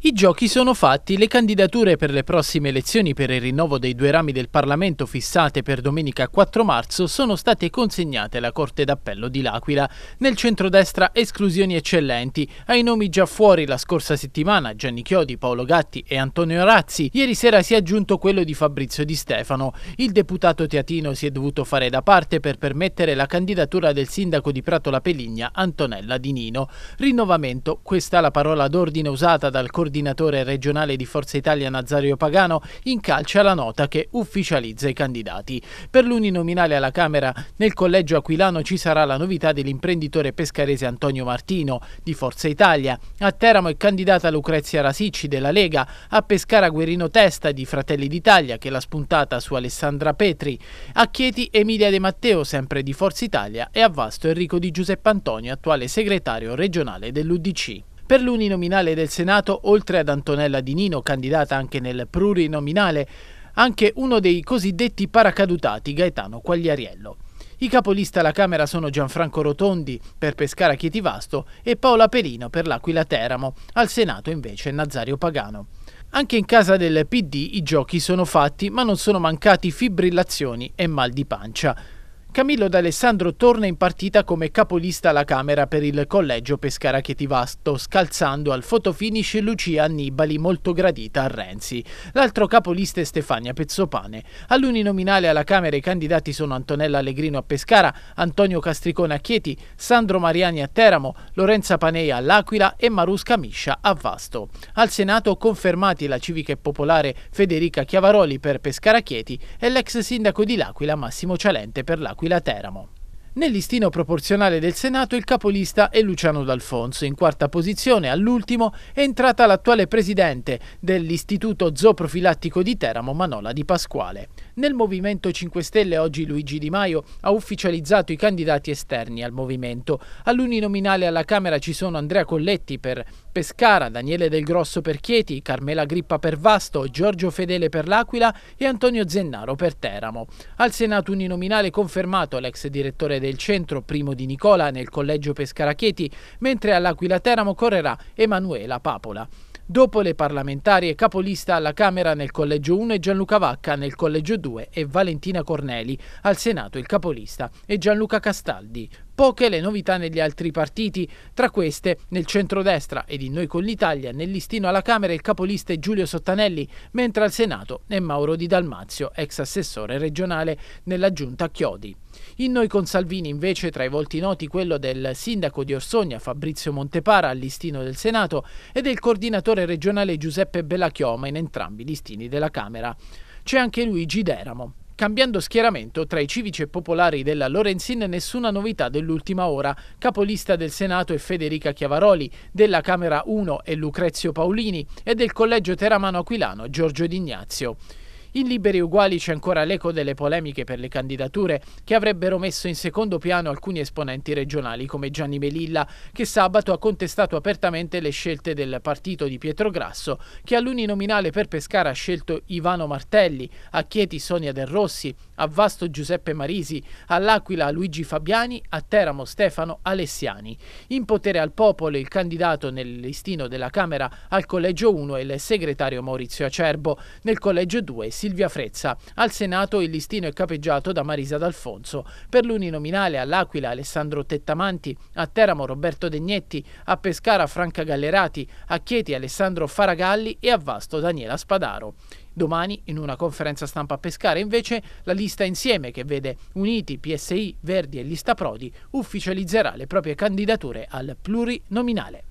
I giochi sono fatti, le candidature per le prossime elezioni per il rinnovo dei due rami del Parlamento fissate per domenica 4 marzo sono state consegnate alla Corte d'Appello di L'Aquila. Nel centrodestra esclusioni eccellenti, ai nomi già fuori la scorsa settimana Gianni Chiodi, Paolo Gatti e Antonio Razzi, ieri sera si è aggiunto quello di Fabrizio Di Stefano. Il deputato teatino si è dovuto fare da parte per permettere la candidatura del sindaco di Prato La Peligna, Antonella Di Nino. Rinnovamento, questa è la parola d'ordine usata dal Corte coordinatore regionale di Forza Italia Nazario Pagano incalcia la nota che ufficializza i candidati. Per l'uninominale alla Camera nel collegio aquilano ci sarà la novità dell'imprenditore pescarese Antonio Martino di Forza Italia. A Teramo è candidata Lucrezia Rasicci della Lega, a Pescara Guerino Testa di Fratelli d'Italia che l'ha spuntata su Alessandra Petri, a Chieti Emilia De Matteo sempre di Forza Italia e a Vasto Enrico di Giuseppe Antonio attuale segretario regionale dell'UDC. Per l'uninominale del Senato, oltre ad Antonella Di Nino, candidata anche nel plurinominale, anche uno dei cosiddetti paracadutati, Gaetano Quagliariello. I capolista alla Camera sono Gianfranco Rotondi per Pescara Chietivasto e Paola Perino per l'Aquila Teramo, al Senato invece Nazario Pagano. Anche in casa del PD i giochi sono fatti, ma non sono mancati fibrillazioni e mal di pancia. Camillo D'Alessandro torna in partita come capolista alla Camera per il collegio Pescara Vasto, scalzando al fotofinish Lucia Annibali, molto gradita a Renzi. L'altro capolista è Stefania Pezzopane. All'uninominale alla Camera i candidati sono Antonella Allegrino a Pescara, Antonio Castricone a Chieti, Sandro Mariani a Teramo, Lorenza Panea all'Aquila e Marusca Miscia a Vasto. Al Senato confermati la civica e popolare Federica Chiavaroli per Pescara Chieti e l'ex sindaco di L'Aquila Massimo Cialente per L'Aquila L'Aquila Teramo. Nel listino proporzionale del Senato il capolista è Luciano D'Alfonso. In quarta posizione, all'ultimo, è entrata l'attuale presidente dell'Istituto Zooprofilattico di Teramo, Manola Di Pasquale. Nel Movimento 5 Stelle oggi Luigi Di Maio ha ufficializzato i candidati esterni al movimento. All'uninominale alla Camera ci sono Andrea Colletti per Pescara, Daniele Del Grosso per Chieti, Carmela Grippa per Vasto, Giorgio Fedele per L'Aquila e Antonio Zennaro per Teramo. Al Senato uninominale confermato l'ex direttore del del centro Primo di Nicola nel collegio Pescara Chieti, mentre all'Aquila Teramo correrà Emanuela Papola. Dopo le parlamentari è capolista alla Camera nel collegio 1 e Gianluca Vacca nel collegio 2 e Valentina Corneli, al Senato il capolista e Gianluca Castaldi. Poche le novità negli altri partiti, tra queste nel centrodestra ed in Noi con l'Italia nel listino alla Camera il capolista è Giulio Sottanelli, mentre al Senato è Mauro Di Dalmazio, ex assessore regionale nella giunta Chiodi. In Noi con Salvini invece tra i volti noti quello del sindaco di Orsogna Fabrizio Montepara al listino del Senato e del coordinatore regionale Giuseppe Bellachioma in entrambi i listini della Camera. C'è anche Luigi Deramo. Cambiando schieramento, tra i civici e popolari della Lorenzin nessuna novità dell'ultima ora. Capolista del Senato è Federica Chiavaroli, della Camera 1 è Lucrezio Paolini e del Collegio Teramano Aquilano Giorgio D'Ignazio. In Liberi Uguali c'è ancora l'eco delle polemiche per le candidature che avrebbero messo in secondo piano alcuni esponenti regionali come Gianni Melilla, che sabato ha contestato apertamente le scelte del partito di Pietro Grasso, che all'uninominale per Pescara ha scelto Ivano Martelli, a Chieti Sonia Del Rossi, a Vasto Giuseppe Marisi, all'Aquila Luigi Fabiani, a Teramo Stefano Alessiani. In potere al popolo il candidato nel listino della Camera al collegio 1 è il segretario Maurizio Acerbo, nel collegio 2 si Silvia Frezza. Al Senato il listino è capeggiato da Marisa D'Alfonso. Per l'uninominale all'Aquila Alessandro Tettamanti, a Teramo Roberto Degnetti, a Pescara Franca Gallerati, a Chieti Alessandro Faragalli e a Vasto Daniela Spadaro. Domani, in una conferenza stampa a Pescara, invece, la lista insieme che vede Uniti, PSI, Verdi e Lista Prodi ufficializzerà le proprie candidature al plurinominale.